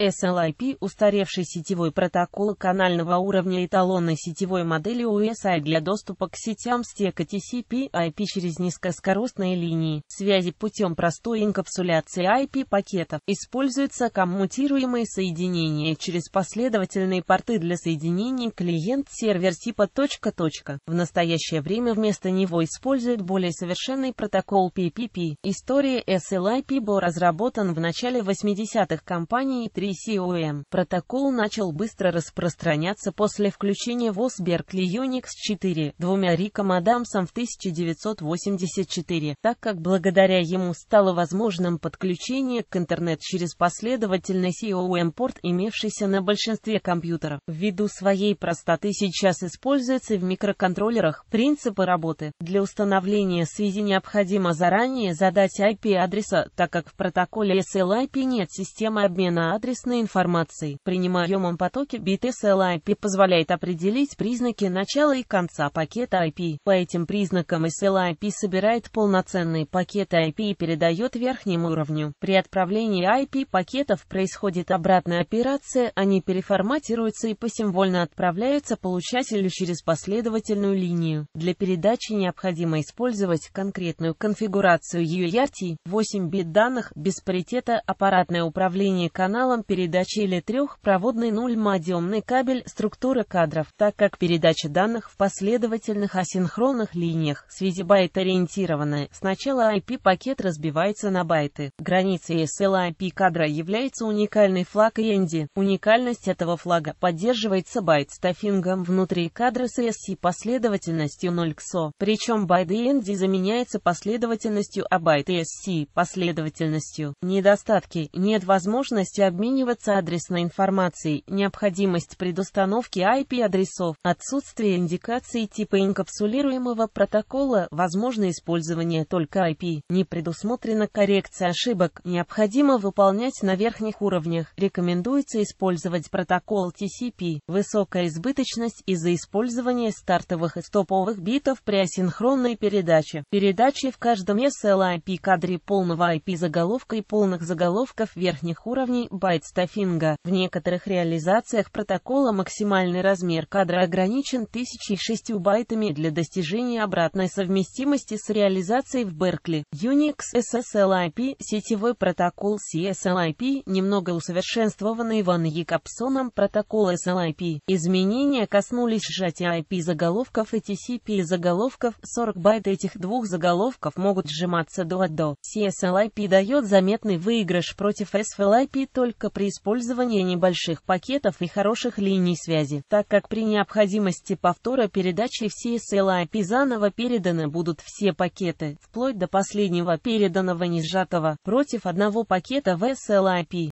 SLIP – устаревший сетевой протокол канального уровня эталонной сетевой модели USI для доступа к сетям стека TCP IP через низкоскоростные линии, связи путем простой инкапсуляции IP-пакетов. Используются коммутируемые соединения через последовательные порты для соединений клиент-сервер типа точка точка. В настоящее время вместо него используют более совершенный протокол PPP. История SLIP был разработан в начале 80-х компанией 3 PCOM. Протокол начал быстро распространяться после включения в Osberkeley Unix 4 двумя Риком Адамсом в 1984, так как благодаря ему стало возможным подключение к интернет через последовательный COM-порт, имевшийся на большинстве компьютеров. Ввиду своей простоты сейчас используется в микроконтроллерах принципы работы. Для установления связи необходимо заранее задать IP-адреса, так как в протоколе SLIP нет системы обмена адресов адресной информации. При немаемом потоке BTSL IP позволяет определить признаки начала и конца пакета IP. По этим признакам SL IP собирает полноценные пакеты IP и передает верхнему уровню. При отправлении IP пакетов происходит обратная операция, они переформатируются и посимвольно отправляются получателю через последовательную линию. Для передачи необходимо использовать конкретную конфигурацию UART, e 8 бит данных, без паритета аппаратное управление каналом передачи или трехпроводный нульмодиумный кабель структура кадров, так как передача данных в последовательных асинхронных линиях в связи байт-ориентированная. Сначала IP-пакет разбивается на байты. Границей SLIP кадра является уникальный флаг END. Уникальность этого флага поддерживается байт стафингом внутри кадра с ESC последовательностью 0 к SO. Причем байт END заменяется последовательностью а байт ESC последовательностью. Недостатки. Нет возможности обменивать обмениваться адресной информацией, необходимость предустановки IP-адресов, отсутствие индикации типа инкапсулируемого протокола, возможное использование только IP, не предусмотрена коррекция ошибок, необходимо выполнять на верхних уровнях, рекомендуется использовать протокол TCP, высокая избыточность из-за использования стартовых и стоповых битов при асинхронной передаче. Передачи в каждом SLIP кадре полного IP заголовка и полных заголовков верхних уровней байт избежать стафинга. В некоторых реализациях протокола максимальный размер кадра ограничен 1006 байтами для достижения обратной совместимости с реализацией в Беркли. Unix SSLIP, сетевой протокол CSLIP, немного усовершенствованный Ван Якобсоном протокол SLIP. Изменения коснулись сжатия IP заголовков и TCP заголовков, 40 байт этих двух заголовков могут сжиматься до до. CSLIP дает заметный выигрыш против SFLIP только при использовании небольших пакетов и хороших линий связи, так как при необходимости повтора передачи все SLAP заново переданы будут все пакеты, вплоть до последнего переданного несжатого, против одного пакета в SLAP.